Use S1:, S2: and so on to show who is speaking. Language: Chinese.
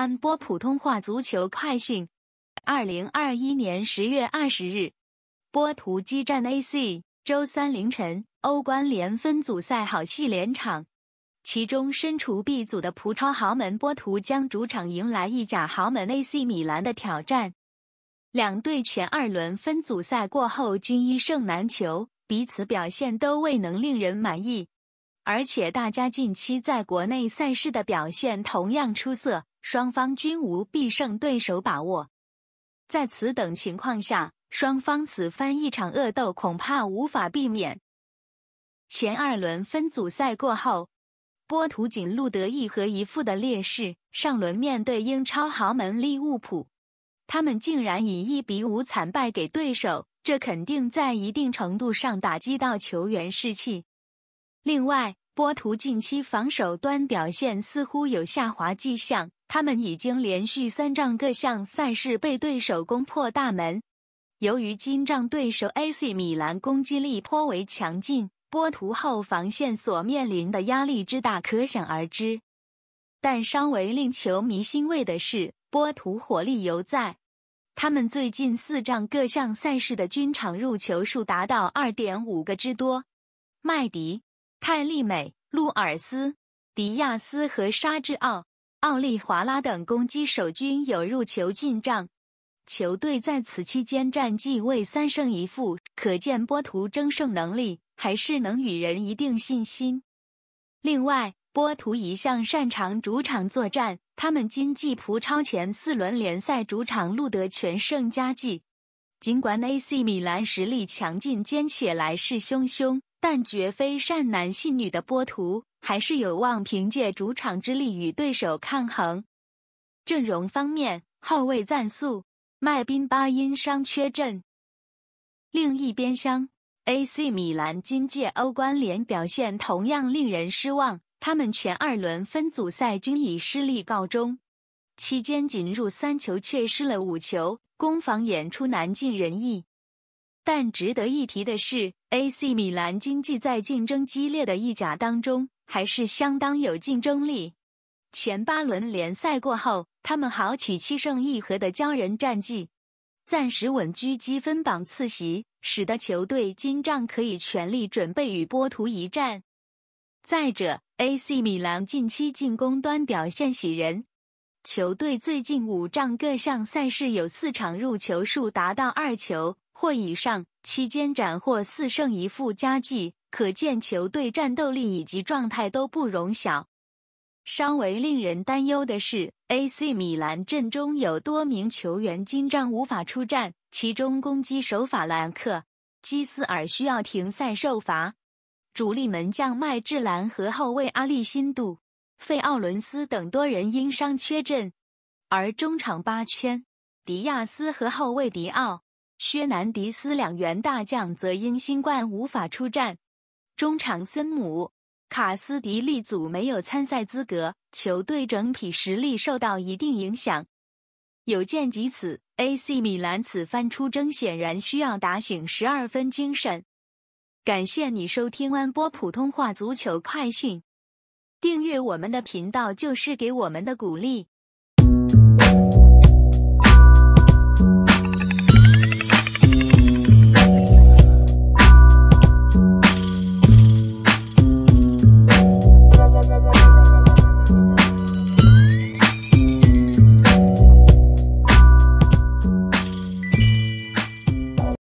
S1: 安播普通话足球快讯，二零二一年十月二十日，波图激战 AC。周三凌晨，欧冠联分组赛好戏连场，其中身处 B 组的葡超豪门波图将主场迎来意甲豪门 AC 米兰的挑战。两队前二轮分组赛过后均一胜难求，彼此表现都未能令人满意，而且大家近期在国内赛事的表现同样出色。双方均无必胜对手把握，在此等情况下，双方此番一场恶斗恐怕无法避免。前二轮分组赛过后，波图仅录得一和一负的劣势。上轮面对英超豪门利物浦，他们竟然以一比五惨败给对手，这肯定在一定程度上打击到球员士气。另外，波图近期防守端表现似乎有下滑迹象。他们已经连续三仗各项赛事被对手攻破大门。由于今仗对手 AC 米兰攻击力颇为强劲，波图后防线所面临的压力之大可想而知。但稍微令球迷欣慰的是，波图火力犹在。他们最近四仗各项赛事的均场入球数达到二点五个之多。麦迪、泰利美、路尔斯、迪亚斯和沙治奥。奥利华拉等攻击手均有入球进账，球队在此期间战绩为三胜一负，可见波图争胜能力还是能与人一定信心。另外，波图一向擅长主场作战，他们今季葡超前四轮联赛主场录得全胜佳绩。尽管 AC 米兰实力强劲，兼且来势汹汹。但绝非善男信女的波图，还是有望凭借主场之力与对手抗衡。阵容方面，后卫赞素、麦宾巴因伤缺阵。另一边厢，AC 米兰今届欧冠联表现同样令人失望，他们前二轮分组赛均以失利告终，期间仅入三球却失了五球，攻防演出难尽人意。但值得一提的是，AC 米兰经济在竞争激烈的意甲当中还是相当有竞争力。前八轮联赛过后，他们豪取七胜一和的骄人战绩，暂时稳居积分榜次席，使得球队今仗可以全力准备与波图一战。再者，AC 米兰近期进攻端表现喜人，球队最近五仗各项赛事有四场入球数达到二球。或以上期间斩获四胜一负佳绩，可见球队战斗力以及状态都不容小。稍微令人担忧的是，AC 米兰阵中有多名球员今仗无法出战，其中攻击手法兰克·基斯尔需要停赛受罚，主力门将麦智兰和后卫阿利辛杜、费奥伦斯等多人因伤缺阵，而中场八圈迪亚斯和后卫迪奥。薛南迪斯两员大将则因新冠无法出战，中场森姆、卡斯迪利组没有参赛资格，球队整体实力受到一定影响。有见及此，AC 米兰此番出征显然需要打醒十二分精神。感谢你收听安波普通话足球快讯，订阅我们的频道就是给我们的鼓励。